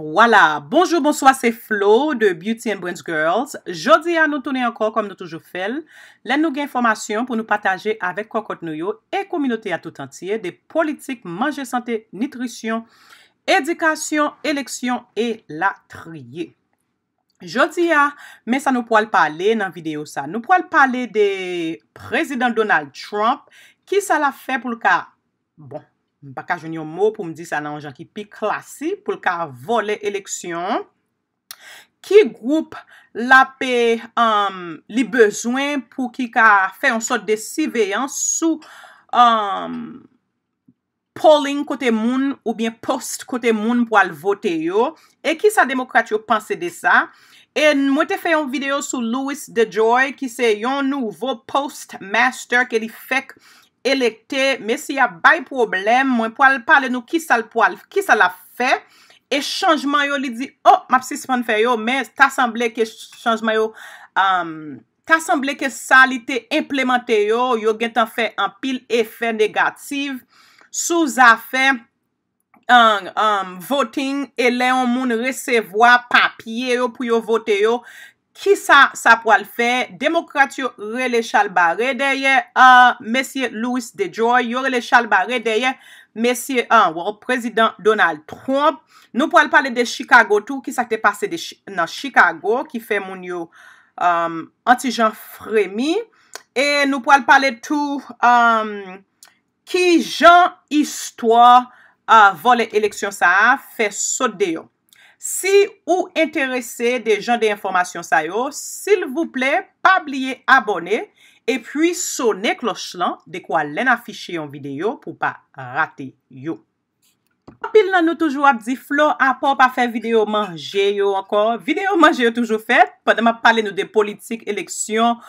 Wala, bonjou, bonsoa, se Flo de Beauty and Brands Girls. Jodi a nou tounen ankor kom nou toujou fel. Len nou gen informasyon pou nou pataje avek kokot nou yo e kominote a tout antye de politik, manje, sante, nitrisyon, edikasyon, eleksyon e la triye. Jodi a, men sa nou poal pale nan video sa. Nou poal pale de prezident Donald Trump ki sa la fe pou lka, bon... baka joun yon mou pou m di sa nan anjan ki pi klasi pou l ka vo le eleksyon, ki goup la pe um, li bezwen pou ki ka fe yon sot de siveyan sou um, polling kote moun ou bien post kote moun pou al vote yo, e ki sa demokrat yo panse de sa. E mwete fe yon video sou Louis DeJoy ki se yon nouvo post master ke li fek, Elekte, men si ya bay problem, mwen pou al pale nou ki sa la fe, e chanjman yo li di, oh, map sispan fe yo, men ta sanble ke chanjman yo, ta sanble ke sa li te implemente yo, yo gen tan fe an pil e fe negativ, sou za fe an votin, e le an moun resevoa papye yo pou yo vote yo, Ki sa sa pou al fe, Demokrat yo rele chal bare deye, Mesie Louis Dejoy yo rele chal bare deye, Mesie, wou, Prezident Donald Trump. Nou pou al pale de Chicago tou, ki sa te pase nan Chicago, ki fe moun yo um, anti-Jean Frémy. E nou pou al pale tou, um, ki Jean Histoire vo le eleksyon sa a fe sot deyo. Si ou interese de jan de informasyon sa yo, sil vouple, pabliye abone e puis sone kloch lan de kwa len afishe yon video pou pa rate yo. Papil nan nou toujou ap di flo, apop ap fe video manje yo ankon. Video manje yo toujou fet, pandan ap pale nou de politik, eleksyon,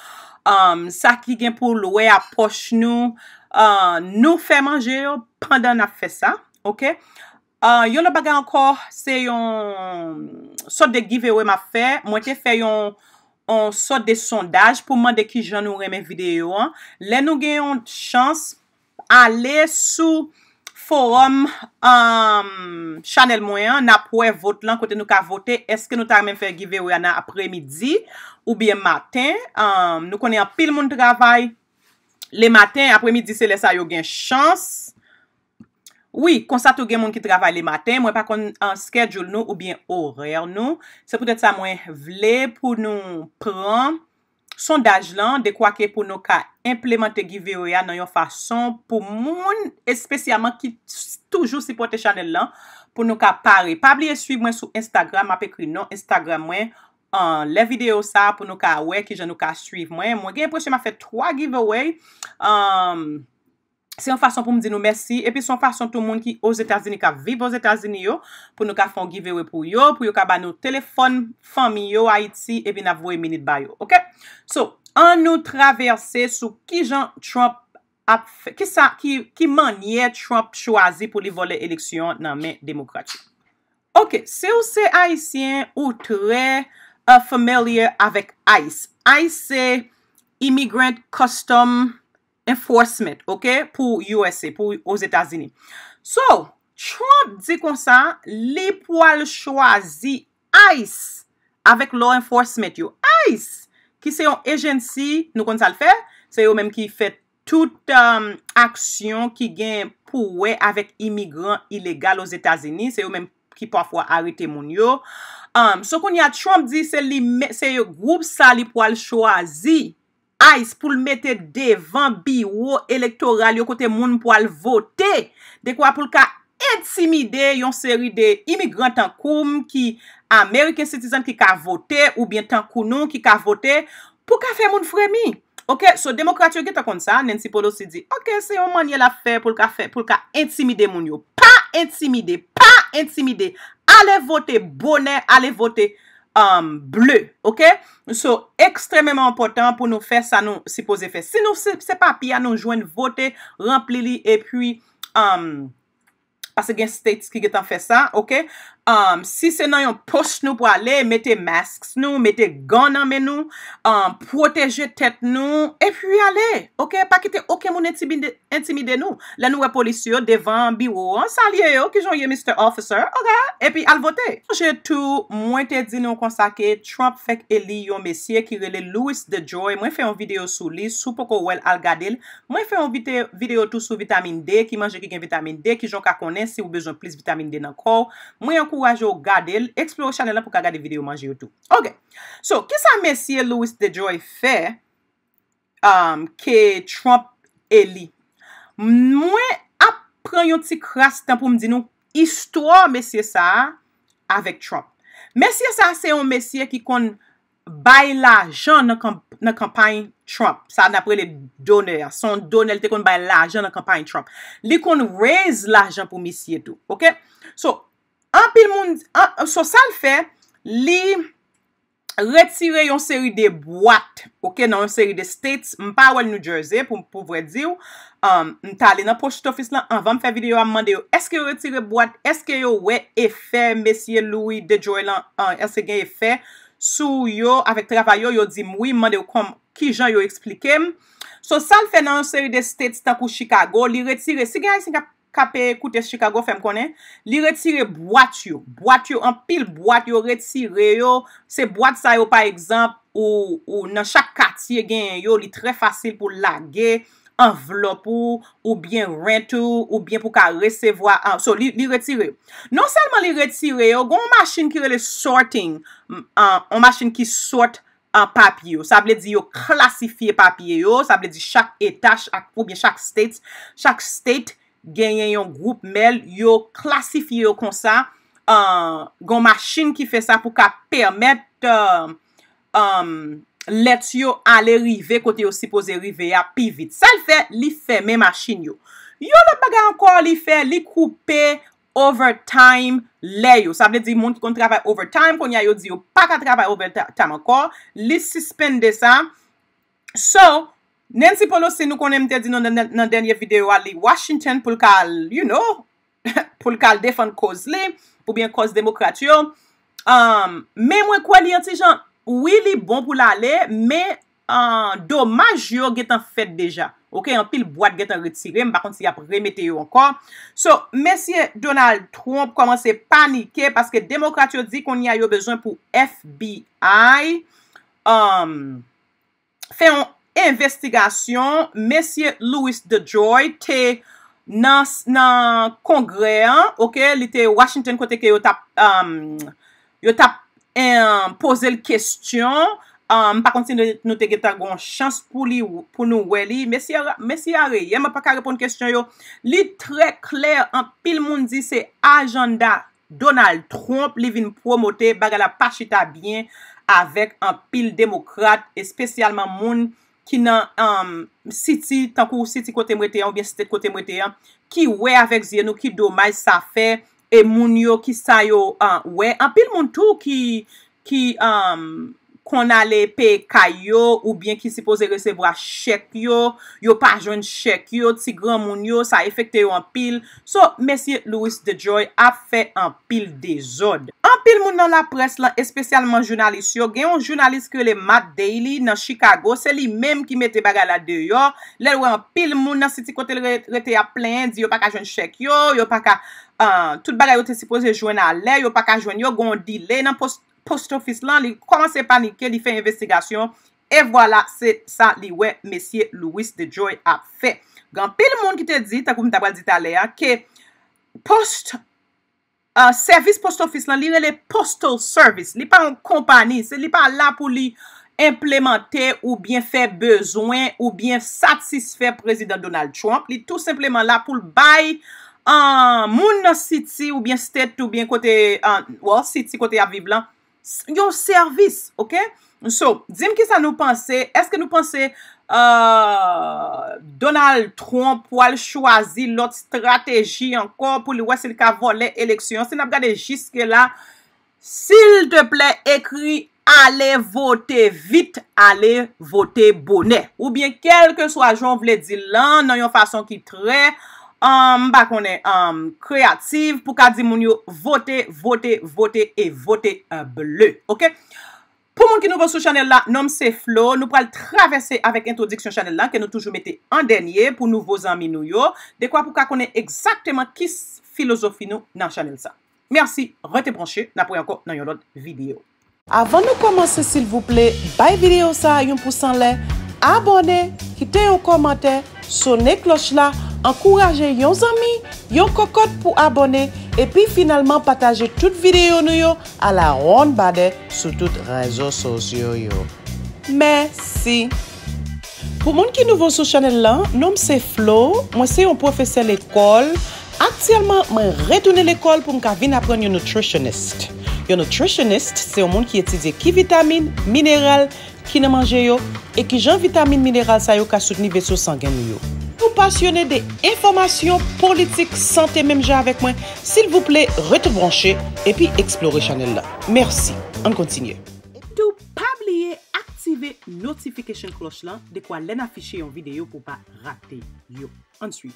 um, sa ki gen pou loue aposch nou, uh, nou fe manje yo pandan ap fe sa, ok? Euh, yon lo baga ankor, se yon sot de giveaway ma fe, mwen te fe yon sot de sondaj pou mwen de ki jan nou reme video an. Le nou gen yon chans, ale sou forum um, chanel mwen an, na pou e vot lan kote nou ka vote, eske nou ta remen fe giveaway an apre midi ou biye maten. Um, nou konen apil moun travay, le maten apre midi se le sa yo gen chans. Oui, konsate ou gen moun ki travay le maten, mwen pa kon an skedjoul nou ou bien horer nou. Se pwede sa mwen vle pou nou pran sondaj lan de kwa ke pou nou ka implemente giveaway nan yo fason pou moun espesyaman ki toujou si pwote chanel lan pou nou ka pare. Pabliye suiv mwen sou Instagram, ma pekri nou Instagram mwen. Le video sa pou nou ka wek ki jan nou ka suiv mwen. Mwen gen pwese mwen fe 3 giveaway. Ehm... Se yon fason pou m di nou mersi, epi se yon fason tou moun ki o zetazini ka vive o zetazini yo, pou nou ka fongive we pou yo, pou yo ka ba nou telefon, fami yo, Haiti, epi na vwe menit bayo, ok? So, an nou traverse sou ki jan Trump ap fe, ki sa, ki manye Trump chwazi pou li vole eleksyon nan men demokrati. Ok, se ou se Haitien ou tre uh, familiar avek ICE, ICE se Immigrant Customs, Enforcement, ok, pou USA, pou os Etats-Unis. So, Trump di kon sa, li pou al chwazi ICE, avek law enforcement yo, ICE, ki se yon agency, nou kon sa l fe, se yo menm ki fe tout a um, aksyon ki gen pou we avek imigran ilegal os Etats-Unis, se yo menm ki pafwa arite moun yo. Um, so kon ya Trump di, se yo group sa, li pou al chwazi, Ais pou l mette devan biwo elektoral yo kote moun pou al vote, dekwa pou l ka intimide yon seri de imigrantan koum ki Amerike citizen ki ka vote ou bientan kou nou ki ka vote pou ka fe moun fremi. Ok, so demokrate yo geta kon sa, Nancy Pelosi di, ok se yon manye la fe pou l ka fe, pou l ka intimide moun yo. Pa intimide, pa intimide, ale vote, bonè, ale vote. ble, ok, sou ekstrememan important pou nou fè sa nou si pose fè. Sinou se papi a nou jwen votè, rampli li, e pwi, am, pase gen statis ki getan fè sa, ok, Um, si se nan yon post nou pou ale, mette mask nou, mette gun nan men nou, um, proteje tet nou, e pi ale, ok, pa kite ok moun intimide nou, la nou repolisyon devan biwo, san liye yo, ki jan yon Mr. Officer, ok, e pi al vote. Jè tou, mwen te di nou konsake, Trump fek eli yon mesye ki rele Louis DeJoy, mwen fe yon video sou li, sou poko wel al gadil, mwen fe yon video tou sou vitamin D, ki manje ki gen vitamin D, ki jan kakone, si ou bejon plis vitamin D nan kou, mwen yon kou pou aje ou gade el, explore chanel la pou ka gade video manje you tou. Ok. So, ki sa mesye Louis DeJoy fe um, ke Trump eli? Mwen apren yon ti kras tan pou mdi nou istwa mesye sa avek Trump. Mesye sa se yon mesye ki kon bay la jan nan kampany Trump. Sa napre le doner. Son doner te kon bay la jan nan kampany Trump. Li kon raise la jan pou mesye tou. Ok. So, Anpil moun, so sal fe, li retire yon seri de boat, ok, nan yon seri de states, mpa wèl New Jersey, pou mpouvre diw, um, mta li nan post office lan, anvam fe videyo an mande yo, eske yo retire boat, eske yo we efe, mesye Louis de Joy lan, eske gen efe, sou yo, avek trapa yo, yo di mwi, mande yo kom, ki jan yo explikem. So sal fe nan yon seri de states, tankou Chicago, li retire, si gen yon Singapore, kape koute Chicago, fèm konen, li retire boat yo, boat yo, an pil boat yo, retire yo, se boat sa yo, pa ekzamp, ou nan chak katiye gen yo, li tre fasil pou lage, an vlop ou, ou bien rent ou, ou bien pou ka resevoa an, so, li retire yo. Non selman li retire yo, gon yon machin ki rele sorting, yon machin ki sort an papye yo, sa ble di yo klasifiye papye yo, sa ble di chak etaj, ou bien chak state, chak state, genyen yon group mel, yo klasifi yo kon sa euh, gon masin ki fe sa pou ka permet euh, um, let yo ale rive kote yo sipose rive ya pi vit sa l fe, li fe men masin yo yo le baga anko li fe li koupe over time le yo, sa vle di moun ki kon trabay over time, kon ya yo di yo pa ka trabay over time anko, li suspende sa, so Nensi pou lo se nou konen mte di nou nan denye videyo a li Washington pou lkal, you know, pou lkal defan koz li, pou bien koz demokratyo. Um, me mwen kwen li yon ti jan, wili bon pou la li, me domaj yo getan fet deja. Ok, an pil boat getan retirem, bakon si ya pou remete yo ankon. So, mesye Donald Trump komanse panike, paske demokratyo di kon yay yo bezon pou FBI. Um, Fè yon... Investigation, M. Louis DeJoy te nan kongre, ok, li te Washington kote ke yo tap, um, yo tap um, pose l kestyon, um, pa konti nou te geta gon chans pou nou we li, M. Harry, yema pa ka repon kestyon yo, li tre kler an pil moun di se agenda Donald Trump li vin promote baga la pachita bien avèk an pil demokrate espesyalman moun yon, ki nan, am, um, siti, tankou siti kote mwete ya, oubyen sitet kote mwete ya, ki we avek zyenou, ki domaj safè, e moun yo, ki sayo, an, uh, we, an pil moun tou ki, ki, am, um, kon ale pe kayo, ou bien ki sipoze resevwa shek yo, yo pa jwen shek yo, ti gran moun yo, sa efekte yo an pil. So, Messie Louis de Joy a fe an pil de zon. An pil moun nan la pres lan, espesyalman jounalist yo, gen yon jounalist ke le Matt Daly nan Chicago, se li menm ki mete bagay la deyo, lè wè an pil moun nan siti kote rete ya plen, di yo pa ka jwen shek yo, yo pa ka, tout bagay yo te sipoze jwen alè, yo pa ka jwen yo gondi lè nan post, post office lan, li komanse panike, li fe investigasyon, e wala, se sa li we, mesye Louis de Joy a fe. Gan, pe le moun ki te di, ta koum tabwa di taler, ke post, euh, servis post office lan, li re le postal service, li pa an kompani, se li pa la pou li implemente ou bien fe bezwen, ou bien satisfè prezident Donald Trump, li tout simplement la pou bay an moun city ou bien state ou bien kote an wall city kote avi blan, Yon servis, ok? So, di m ki sa nou panse? Eske nou panse euh, Donald Trump wale chwazi lot strategi ankon pou li wese lika vo le eleksyon? Se nap gade jiske la, sil deple ekri, ale vote vite, ale vote bonne. Ou bien kelke swa joun vle di lan, nan yon fason ki tre... Um, mba konè um, kreativ pou ka di moun yo vote, vote, vote e vote uh, ble, ok? pou moun ki nou bon sou chanel la nom se Flo, nou pou al travesse avèk introdiksyon chanel la ke nou toujou mette an denye pou nou bon zami nou yo de kwa pou ka konè eksakteman kis filosofi nou nan chanel sa mersi, rete bronche, na pou yon kon nan yon lot video avon nou komanse sil vouple, bay video sa yon pousan le, abone hite yon komante, sone klos la Ankouraje yon zami, yon kokot pou abone E pi finalman pataje tout videyo nou yo A la ronde bade sou tout rezo sosyo yo Mèsi Pou moun ki nouvo sou chanel lan Nom se Flo, mwen se yon profese l'ekol Aktialman mwen retounen l'ekol pou mka vin apren yon nutritionist Yon nutritionist se yon moun ki etide ki vitamine, mineral, ki ne manje yo E ki jan vitamine, mineral sa yo ka soutni veso sangen nou yo Ou pasyonè de informasyon politik, sante memje avèk mwen, sil voup lè, ret vranche, epi eksplore chanel la. Mersi, an kontinye. Dou pabliye, aktive notifikasyon kloch la, dekwa lè na fichye yon videyo pou pa rate yo. Answi.